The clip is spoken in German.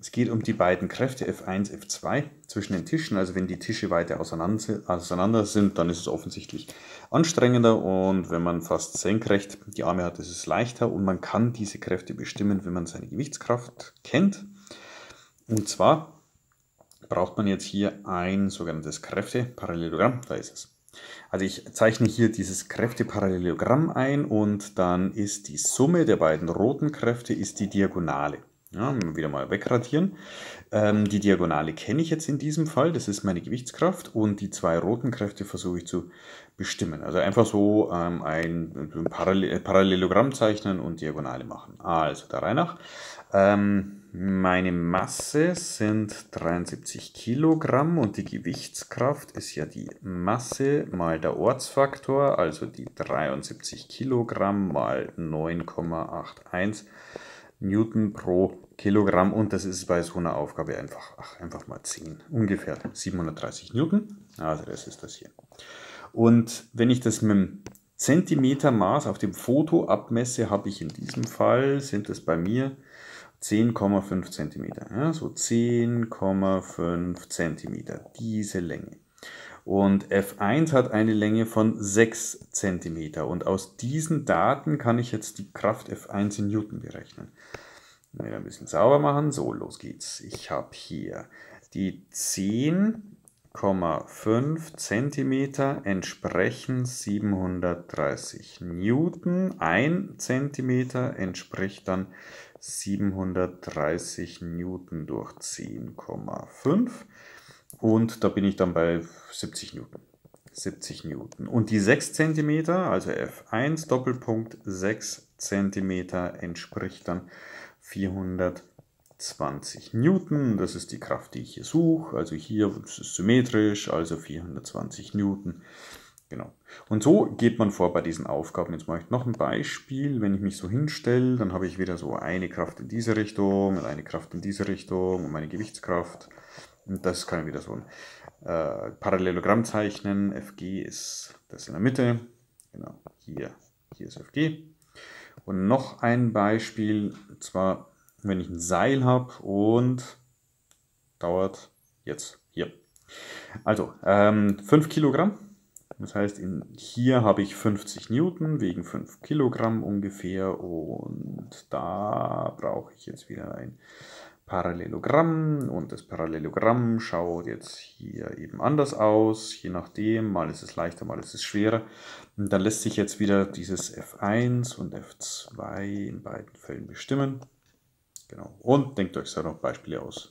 Es geht um die beiden Kräfte F1, F2 zwischen den Tischen. Also wenn die Tische weiter auseinander sind, dann ist es offensichtlich anstrengender. Und wenn man fast senkrecht die Arme hat, ist es leichter. Und man kann diese Kräfte bestimmen, wenn man seine Gewichtskraft kennt. Und zwar braucht man jetzt hier ein sogenanntes Kräfteparallelogramm. Da ist es. Also ich zeichne hier dieses Kräfteparallelogramm ein und dann ist die Summe der beiden roten Kräfte ist die Diagonale. Ja, mhm. wieder mal wegradieren. Ähm, die Diagonale kenne ich jetzt in diesem Fall, das ist meine Gewichtskraft und die zwei roten Kräfte versuche ich zu bestimmen. Also einfach so ähm, ein, Parallel Parallelogramm zeichnen und Diagonale machen. Also der rein nach. Ähm, meine Masse sind 73 Kilogramm und die Gewichtskraft ist ja die Masse mal der Ortsfaktor, also die 73 Kilogramm mal 9,81 Newton pro Kilogramm und das ist bei so einer Aufgabe einfach, ach, einfach mal 10, ungefähr 730 Newton. Also das ist das hier. Und wenn ich das mit dem Zentimetermaß auf dem Foto abmesse, habe ich in diesem Fall, sind es bei mir 10,5 Zentimeter. Ja, so 10,5 Zentimeter, diese Länge. Und F1 hat eine Länge von 6 cm. Und aus diesen Daten kann ich jetzt die Kraft F1 in Newton berechnen. Wieder ein bisschen sauber machen. So, los geht's. Ich habe hier die 10,5 cm entsprechen 730 Newton. 1 cm entspricht dann 730 Newton durch 10,5. Und da bin ich dann bei 70 Newton. 70 Newton. Und die 6 cm, also F1 Doppelpunkt 6 cm entspricht dann 420 Newton. Das ist die Kraft, die ich hier suche. Also hier ist es symmetrisch, also 420 Newton. Genau. Und so geht man vor bei diesen Aufgaben. Jetzt mache ich noch ein Beispiel. Wenn ich mich so hinstelle, dann habe ich wieder so eine Kraft in diese Richtung und eine Kraft in diese Richtung und meine Gewichtskraft. Und das kann wieder so ein äh, Parallelogramm zeichnen. FG ist das in der Mitte. Genau, hier, hier ist FG. Und noch ein Beispiel, und zwar wenn ich ein Seil habe und dauert jetzt hier. Also ähm, 5 Kilogramm. Das heißt, in, hier habe ich 50 Newton wegen 5 Kilogramm ungefähr und da brauche ich jetzt wieder ein Parallelogramm und das Parallelogramm schaut jetzt hier eben anders aus, je nachdem, mal ist es leichter, mal ist es schwerer. Und dann lässt sich jetzt wieder dieses F1 und F2 in beiden Fällen bestimmen. Genau. Und denkt euch da noch Beispiele aus.